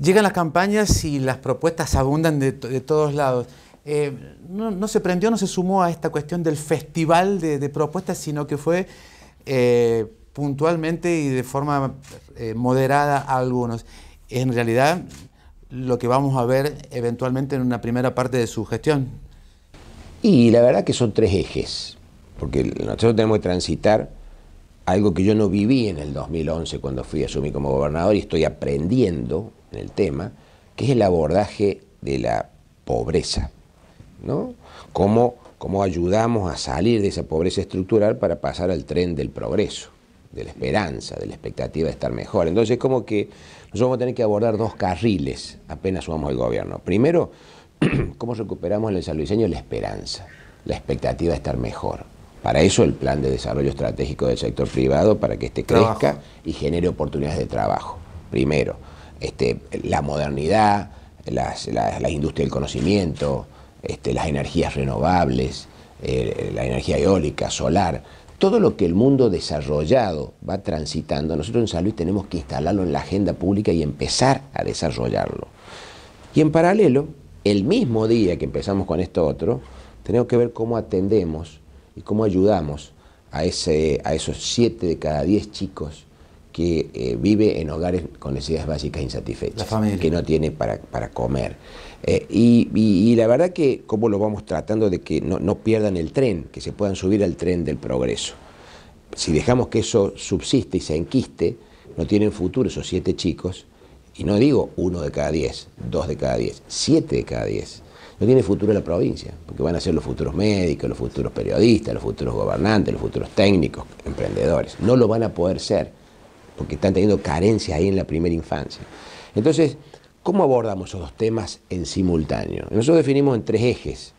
Llegan las campañas y las propuestas abundan de, todos lados. Eh, no, se prendió, no se sumó a esta cuestión del festival de, propuestas, sino que fue eh, puntualmente y de forma eh, moderada a algunos. En realidad, lo que vamos a ver eventualmente en una primera parte de su gestión. Y la verdad que son tres ejes, porque nosotros tenemos que transitar algo que yo no viví en el 2011 cuando fui a asumir como gobernador y estoy aprendiendo el tema, que es el abordaje de la pobreza, ¿no? Cómo, ayudamos a salir de esa pobreza estructural para pasar al tren del progreso, de la esperanza, de la expectativa de estar mejor. Entonces, como que nosotros vamos a tener que abordar dos carriles apenas subamos al gobierno. Primero, cómo recuperamos en el y la esperanza, la expectativa de estar mejor. Para eso el plan de desarrollo estratégico del sector privado, para que este crezca y genere oportunidades de trabajo. Primero. Este, la modernidad, las, la industria del conocimiento, este, las energías renovables, eh, la energía eólica, solar, todo lo que el mundo desarrollado va transitando, nosotros en San Luis tenemos que instalarlo en la agenda pública y empezar a desarrollarlo. Y en paralelo, el mismo día que empezamos con esto otro, tenemos que ver cómo atendemos y cómo ayudamos a, ese, a esos 7 de cada 10 chicos que eh, vive en hogares con necesidades básicas insatisfechas, que no tiene para, comer. Eh, y, la verdad que cómo lo vamos tratando de que no, no pierdan el tren, que se puedan subir al tren del progreso. Si dejamos que eso subsiste y se enquiste, no tienen futuro esos siete chicos, y no digo uno de cada diez, dos de cada diez, siete de cada diez. No tiene futuro la provincia, porque van a ser los futuros médicos, los futuros periodistas, los futuros gobernantes, los futuros técnicos, emprendedores. No lo van a poder ser porque están teniendo carencias ahí en la primera infancia. Entonces, ¿cómo abordamos esos dos temas en simultáneo? Nosotros definimos en tres ejes.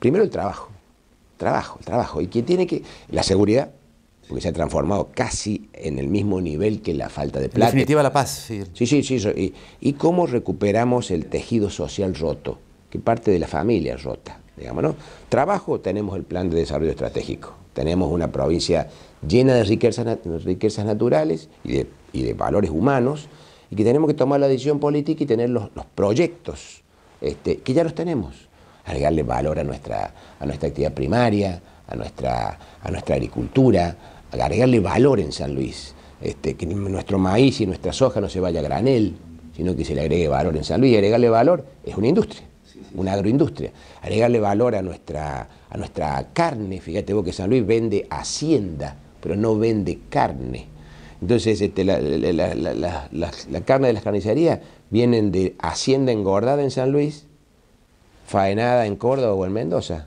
Primero el trabajo, trabajo, el trabajo. Y quien tiene que, la seguridad, porque se ha transformado casi en el mismo nivel que la falta de plata. En definitiva, la paz. Sí, sí, sí. y, cómo recuperamos el tejido social roto, que parte de la familia es rota, digamos, ¿no? Trabajo, tenemos el plan de desarrollo estratégico, tenemos una provincia llena de riquezas, naturales y de, valores humanos, y que tenemos que tomar la decisión política y tener los, proyectos, este, que ya los tenemos. Agregarle valor a nuestra, a nuestra actividad primaria, a nuestra, a nuestra agricultura, agregarle valor en San Luis. Este, que nuestro maíz y nuestra soja no se vaya a granel, sino que se le agregue valor en San Luis. Y agregarle valor es una industria una agroindustria. Agregarle valor a nuestra, a nuestra carne, fíjate vos que San Luis vende hacienda, pero no vende carne. Entonces este, la, la, carne de las carnicerías vienen de hacienda engordada en San Luis, faenada en Córdoba o en Mendoza,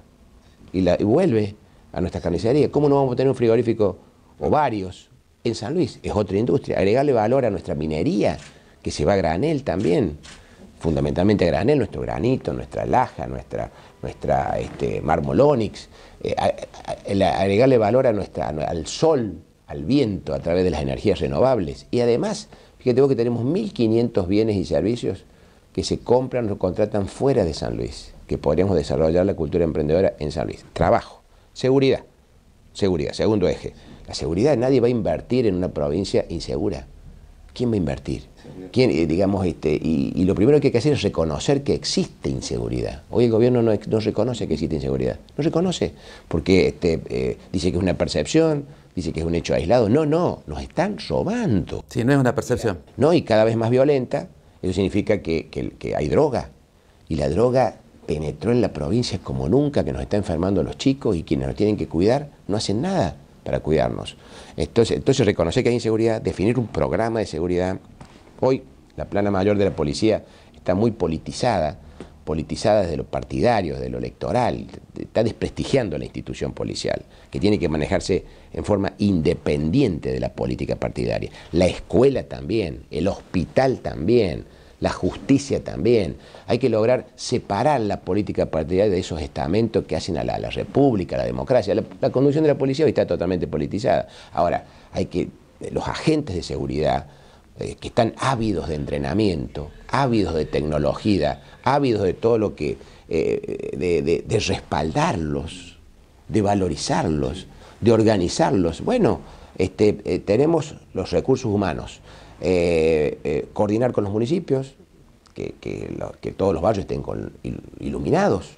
y, la, y vuelve a nuestras carnicerías. ¿Cómo no vamos a tener un frigorífico o varios en San Luis? Es otra industria. Agregarle valor a nuestra minería, que se va a granel también fundamentalmente granel, nuestro granito, nuestra laja, nuestra, nuestra este, eh, agregarle valor a nuestra, al sol, al viento, a través de las energías renovables. Y además, fíjate vos que tenemos 1.500 bienes y servicios que se compran o contratan fuera de San Luis, que podríamos desarrollar la cultura emprendedora en San Luis. Trabajo, seguridad, seguridad, segundo eje. La seguridad, nadie va a invertir en una provincia insegura. ¿quién va a invertir? ¿Quién, eh, digamos, este, y, lo primero que hay que hacer es reconocer que existe inseguridad. Hoy el gobierno no, reconoce que existe inseguridad. No reconoce, porque este, eh, dice que es una percepción, dice que es un hecho aislado. No, no, nos están robando. Sí, no es una percepción. No, y cada vez más violenta. Eso significa que, que hay droga. Y la droga penetró en la provincia como nunca, que nos está enfermando a los chicos y quienes nos tienen que cuidar no hacen nada para cuidarnos. Entonces, entonces reconocer que hay inseguridad, definir un programa de seguridad. Hoy la plana mayor de la policía está muy politizada, politizada desde los partidarios, de lo electoral, está desprestigiando la institución policial, que tiene que manejarse en forma independiente de la política partidaria. La escuela también, el hospital también la justicia también. Hay que lograr separar la política partidaria de esos estamentos que hacen a la, república, a la democracia. La, conducción de la policía hoy está totalmente politizada. Ahora, hay que, eh, los agentes de seguridad eh, que están ávidos de entrenamiento, ávidos de tecnología, ávidos de todo lo que, eh, de, respaldarlos, de valorizarlos, de organizarlos. Bueno, este, tenemos los recursos humanos, eh, eh, coordinar con los municipios, que, todos los barrios estén iluminados,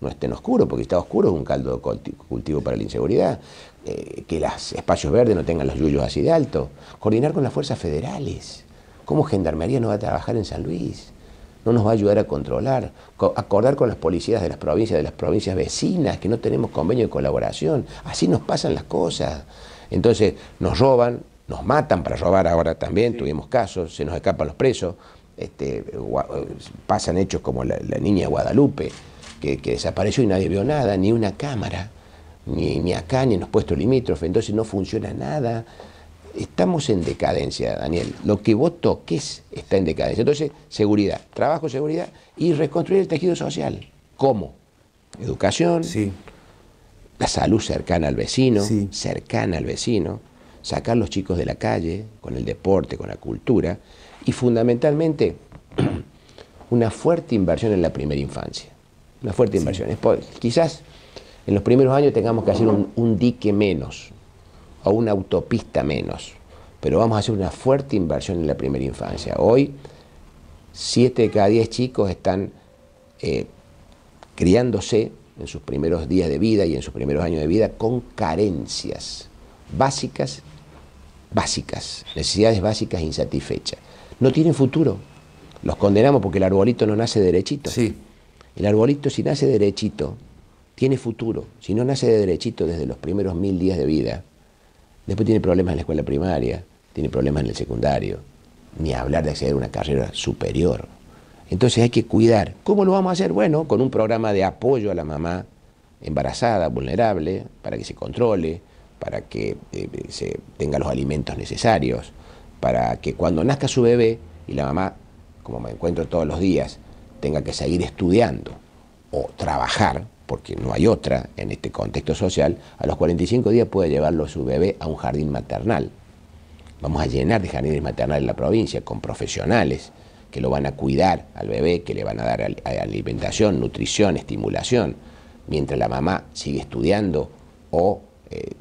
no estén oscuros, porque está oscuro es un caldo cultivo para la inseguridad, eh, que los espacios verdes no tengan los yuyos así de alto, coordinar con las fuerzas federales, cómo Gendarmería no va a trabajar en San Luis, no nos va a ayudar a controlar, acordar con las policías de las provincias, de las provincias vecinas, que no tenemos convenio de colaboración, así nos pasan las cosas. Entonces nos roban, nos matan para robar ahora también, tuvimos casos, se nos escapan los presos, este, eh, pasan hechos como la, niña Guadalupe, que, desapareció y nadie vio nada, ni una cámara, ni, acá, ni en los puestos limítrofes, entonces no funciona nada. Estamos en decadencia, Daniel. Lo que vos toques está en decadencia. Entonces, seguridad, trabajo, seguridad y reconstruir el tejido social. ¿Cómo? Educación, sí. la salud cercana al vecino, cercana al vecino, sacar los chicos de la calle, con el deporte, con la cultura, y fundamentalmente una fuerte inversión en la primera infancia. Una fuerte inversión. Quizás en los primeros años tengamos que hacer un, dique menos o una autopista menos, pero vamos a hacer una fuerte inversión en la primera infancia. Hoy, siete de cada diez chicos están eh, criándose en sus primeros días de vida y en sus primeros años de vida con carencias básicas básicas, necesidades básicas e insatisfechas. No tienen futuro. Los condenamos porque el arbolito no nace derechito. Sí. El arbolito si nace derechito, tiene futuro. Si no nace de derechito desde los primeros mil días de vida, después tiene problemas en la escuela primaria, tiene problemas en el secundario, ni hablar de acceder a una carrera superior. Entonces hay que cuidar. ¿Cómo lo vamos a hacer? Bueno, con un programa de apoyo a la mamá embarazada, vulnerable, para que se controle, para que eh, se tenga los alimentos necesarios, para que cuando nazca su bebé y la mamá, como me encuentro todos los días, tenga que seguir estudiando o trabajar, porque no hay otra en este contexto social, a los 45 días puede llevarlo su bebé a un jardín maternal. Vamos a llenar de jardines maternales la provincia con profesionales que lo van a cuidar al bebé, que le van a dar alimentación, nutrición, estimulación, mientras la mamá sigue estudiando o eh,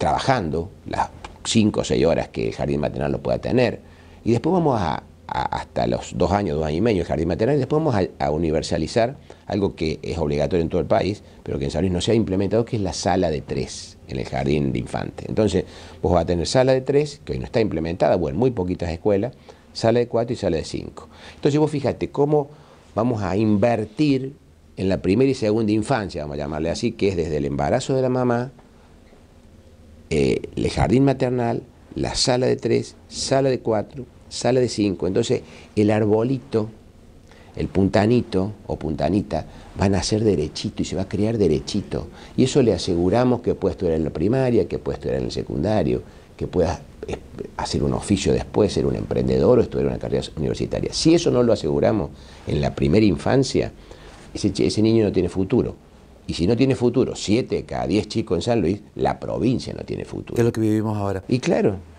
trabajando las 5 o 6 horas que el jardín maternal lo pueda tener. Y después vamos a, hasta los dos años, dos años y medio el jardín maternal, y después vamos a, universalizar algo que es obligatorio en todo el país, pero que en San Luis no se ha implementado, que es la sala de 3 en el jardín de infantes. Entonces, vos vas a tener sala de tres, que hoy no está implementada, bueno, muy poquitas escuelas, sala de 4 y sala de 5. Entonces vos fíjate cómo vamos a invertir en la primera y segunda infancia, vamos a llamarle así, que es desde el embarazo de la mamá eh, el jardín maternal, la sala de tres, sala de cuatro, sala de cinco. Entonces, el arbolito, el puntanito o puntanita, van a ser derechito y se va a crear derechito. Y eso le aseguramos que pueda estudiar en la primaria, que puede estudiar en el secundario, que pueda eh, hacer un oficio después, ser un emprendedor o estudiar una carrera universitaria. Si eso no lo aseguramos en la primera infancia, ese niño no tiene futuro. Y si no tiene futuro, siete cada diez chicos en San Luis, la provincia no tiene futuro. es lo que vivimos ahora. Y claro.